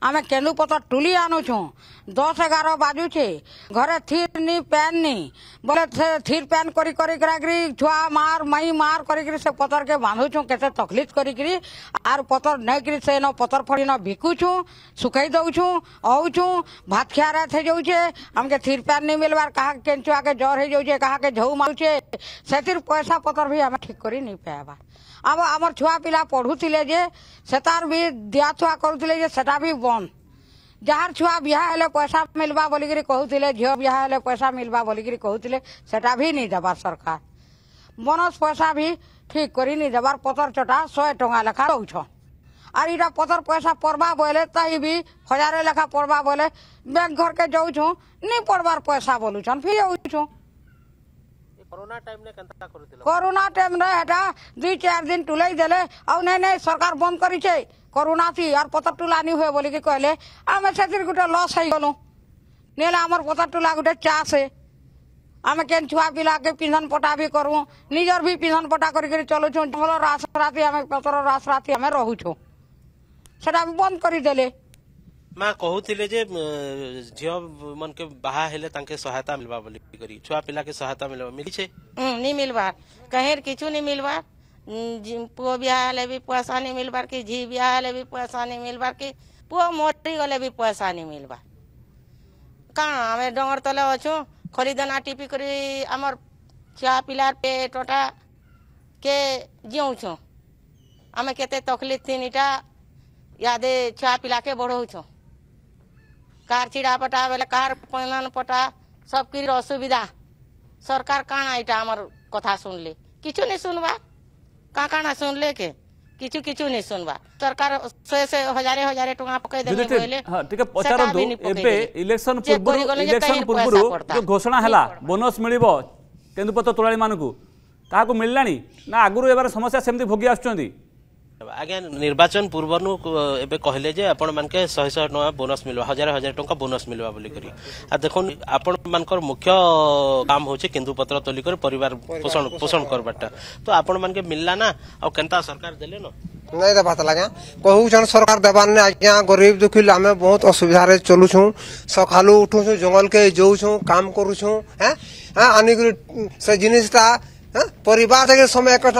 અમે કેલુપોતા ટુલિયાનું છું દસ એગારો બાજુ છે ઘરે થીરની પેનની ବୋଲେ ସେ ଥିର ପ୍ୟାନ୍ କରି କରି କରାକିରି ଛୁଆ ମାର ମାଇ ମାର କରିକିରି ସେ ପତରକେ ବାନ୍ଧୁଛୁ କେତେ ତକଲିଫ କରିକିରି ଆର୍ ପତର ନେଇକିରି ସେନ ପତର ଫଳିନ ବିକୁଛୁ ଶୁଖେଇ ଦଉଛୁ ଅଉଛୁ ଭାତ ଖିଆ ରାତ ହେଇଯାଉଛେ ଆମକେ ଥିର ପ୍ୟାନ୍ ନେଇ ମିଲବାର କାହାକେ କେନ୍ ଛୁଆକେ ଜ୍ୱର ହେଇଯାଉଛେ କାହାକେ ଝଉ ମାରୁଛେ ସେଥିର ପଇସା ପତର ବି ଆମେ ଠିକ କରି ନେଇ ପାଇବା ଆଉ ଆମର ଛୁଆ ପିଲା ପଢ଼ୁଥିଲେ ଯେ ସେତାର ବି ଦିଆଥୁଆ କରୁଥିଲେ ଯେ ସେଟା ବି ବନ୍ଦ ଯାହାର ଛୁଆ ବିହା ହେଲେ ପଇସା ମିଲ୍ବା ବୋଲିକିରି କହୁଥିଲେ ଝିଅ ବିହା ହେଲେ ପଇସା ମିଲ୍ବା ବୋଲିକିରି କହୁଥିଲେ ସେଟା ବି ନେଇ ଦେବାର୍ ସରକାର ବୋନସ୍ ପଇସା ବି ଠିକ୍ କରି ନେଇ ଦେବାର୍ ପତର ଚଟା ଶହେ ଟଙ୍କା ଲେଖା ରହୁଛନ୍ ଆର୍ ଇଟା ପତର ପଇସା ପଡ଼ବା ବୋଇଲେ ତାଇ ବି ହଜାରେ ଲେଖା ପଡ଼ବା ବୋଇଲେ ବ୍ୟାଙ୍କ ଘରକେ ଯାଉଛୁଁ ନି ପଡ଼ବାର୍ ପଇସା ବୋଲୁଛନ୍ ଫି ଯାଉଛୁଁ করোনা টাইম রে এটা দুই চার দিন তুলাই দেলে আউ নাই নাই সরকার বন্ধ করিছে করোনা থি আর পতার টুলা আনি হুয়ে বলিকি কইলে আমি সেদিন গোটে লস হয়ে গেল নেলে আমার পতার টুলা গোটে চাষে আমি কেন ছুয়া পিলাকে পিঁধন পটা বি করু নিজের বি পিঁধন পটা করি চলুছু জঙ্গল রাস রাতি আমি পতর রাস রাতি আমি রহুছু সেটা বন্ধ করে দেলে माँ कहते झील मन के बाहा सहायता मिलवा बोली छुआ पिला के सहायता मिलवा मिली नहीं मिलवा कहीं किचु मिलवा पुओ ब्याह भी पैसा नहीं मिलवा कि झी ब्याह भी पैसा नहीं मिलवा कि पुओ मोटी गले भी पैसा नहीं मिलवा कहाँ डर तले अच्छू खरी दाना कर छुआ पिलार पेटा के जीवछ आम के तकलीफ तीन इटा यादे छुआ पिला के बढ़ो छो कार छिड़ा पटा बोले कार पैलान पटा सब कि असुविधा सरकार काना इटा हमार कथा सुनले किचु नहीं सुनवा का काना सुनले के किचु किचु नहीं सुनवा सरकार से से हजारे हजारे टका पकई देले बोले हां ठीक है दो एबे इलेक्शन पूर्व इलेक्शन पूर्व जो घोषणा हला बोनस मिलिबो केंदुपत तोलाड़ी मानकू काकू मिललानी ना आगुरु एबार समस्या सेमति भोगी आछुचंदी ଆଜ୍ଞା ନିର୍ବାଚନ ପୂର୍ବରୁ ଏବେ କହିଲେ ଯେ ଆପଣମାନକେ ଶହେ ଶହେ ଟଙ୍କା ବୋନସ୍ ମିଳିବ ହଜାର ହଜାର ଟଙ୍କା ବୋନସ୍ ମିଳିବ ବୋଲିକରି ଆଉ ଦେଖନ୍ତୁ ଆପଣମାନଙ୍କର ମୁଖ୍ୟ କାମ ହେଉଛି କେନ୍ଦୁପତ୍ର ତୋଲିକରି ପରିବାର ପୋଷଣ ପୋଷଣ କରବାରଟା ତ ଆପଣମାନକେ ମିଳିଲା ନା ଆଉ କେନ୍ତା ସରକାର ଦେଲେ ନା ନାଇଁ ଦେବା ତାହେଲେ ଆଜ୍ଞା କହୁଛନ୍ ସରକାର ଦେବାର ନାଇଁ ଆଜ୍ଞା ଗରିବ ଦୁଃଖୀ ଆମେ ବହୁତ ଅସୁବିଧାରେ ଚଲୁଛୁଁ ସକାଳୁ ଉଠୁଛୁଁ ଜଙ୍ଗଲକେ ଯଉଛୁଁ କାମ କରୁଛୁଁ ହେଁ ଆନିକରି ସେ ଜିନିଷଟା পরিবার থেকে সময় একটা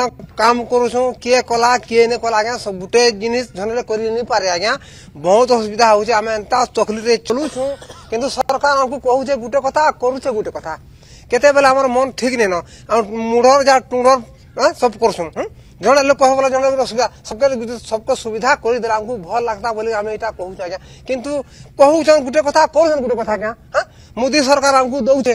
কাম করুছু কি কলা কি নে কলা আজ্ঞা গোটে জিনিস ধরে করি নি পারে আজ্ঞা বহুত অসুবিধা হচ্ছে আমি এটা চকলিরে চলুছু কিন্তু সরকার আমাকে কুছে গোটে কথা করুছে গোটে কথা কেতবেলে আমার মন ঠিক নেন আমার মুড়র যা টুড়র সব করছু হুম ଜଣେ ଲୋକ ହେବ ବୋଲେ ଜଣେ ଅସୁବିଧା ସରକାର ସବକ ସୁବିଧା କରିଦେଲେ ଆମକୁ ଭଲ ଲାଗ୍ତା ବୋଲି ଆମେ ଏଇଟା କହୁଛୁ ଆଜ୍ଞା କିନ୍ତୁ କହୁଛନ୍ ଗୋଟେ କଥା କରୁଛନ୍ ଗୋଟେ କଥା ଆଜ୍ଞା ହଁ ମୋଦି ସରକାର ଆମକୁ ଦଉଛେ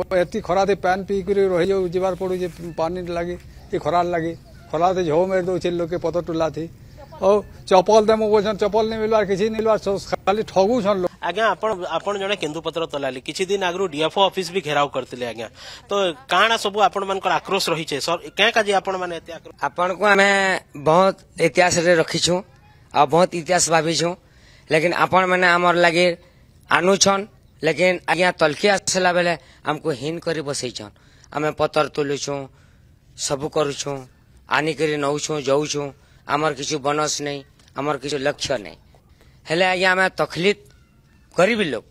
एति खरा दे पैन पी कर रही जाऊ जीवार पड़ू जे पानी लगे कि खरार लगे खरा दे झो मेर दोचे लोके पतर टुला थी ओ चप्पल देमो बोछन चप्पल नै मिलवार किछि मिलवार खाली ठगु छन लोग आज्ञा आपण आपण जने केन्दुपत्र तलाली किछि दिन आगरु डीएफओ ऑफिस भी घेराव करतिले आज्ञा तो काणा सब आपण मनकर आक्रोश रही छे सर के काजे आपण माने एते आक्रोश आपण को हमें बहुत इतिहास रे रखी छु आ बहुत इतिहास भाबी छु लेकिन आपण माने हमर लागे आनु छन लेकिन आज्ञा तलके आसला बेले आमको हीन कर बसईन आम पतर तुलुछू सबू करुछू आनिक नौछू जाऊछू आमर कि बनस नहीं आमर कि लक्ष्य नहीं हेले आज्ञा आम तकलीफ गरीबी लोक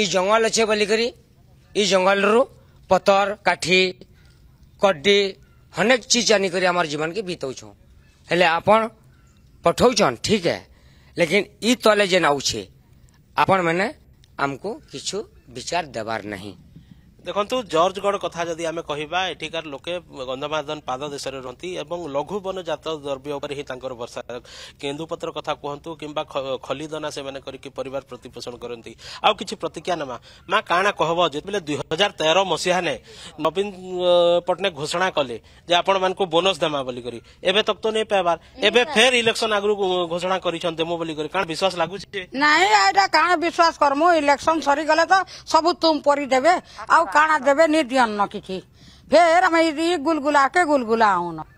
ଇ ଜଙ୍ଗଲ ଅଛେ ବୋଲିକରି ଇ ଜଙ୍ଗଲରୁ ପତର କାଠି କଡି ଅନେକ ଚିଜ ଆନିକରି जीवन के ବିତଉଛୁଁ ହେଲେ ଆପଣ ପଠଉଛନ୍ ଠିକ୍ ହେ ଲେକିନ୍ ଇ ତଲେ ଯେନ୍ ଆଉଛେ ଆପଣମାନେ आमको किछु विचार देबार नहीं ଦେଖନ୍ତୁ ଜର୍ଜଗଡ଼ କଥା ଯଦି ଆମେ କହିବା ଏଠିକାର ଲୋକେ ଗନ୍ଧମାର୍ଦ୍ଧନ ପାଦ ଦେଶରେ ରୁହନ୍ତି ଏବଂ ଲଘୁବନଜାତ ଦ୍ରବ୍ୟ ଉପରେ ହିଁ ତାଙ୍କର ବର୍ଷା କେନ୍ଦୁପତ୍ର କଥା କୁହନ୍ତୁ କିମ୍ବା ଖଲିଦନା ସେମାନେ କରିକି ପରିବାର ପ୍ରତିପୋଷଣ କରନ୍ତି ଆଉ କିଛି ପ୍ରତିଜ୍ଞା ନେମା ମା କାଣା କହବ ଯେତେବେଳେ ଦୁଇ ହଜାର ତେର ମସିହାନେ ନବୀନ ପଟ୍ଟନାୟକ ଘୋଷଣା କଲେ ଯେ ଆପଣମାନଙ୍କୁ ବୋନସ ଦେମା ବୋଲିକରି ଏବେ ତକ ତ ନେଇ ପାଇବାର ଏବେ ଫେର ଇଲେକ୍ସନ ଆଗରୁ ଘୋଷଣା କରିଛନ୍ତି ଦେମୁ ବୋଲିକରି କାଣା ବିଶ୍ୱାସ ଲାଗୁଛି ନାଇଁ ଏଇଟା କାଣା ବିଶ୍ୱାସ କରମୁ ଇଲେକ୍ସନ ସରିଗଲେ ତ ସବୁ ତୁମ ପରି ଦେବେ ଆଉ काना देवे नहीं दियन न किसी फिर हम गुलगुला के गुलगुला आऊन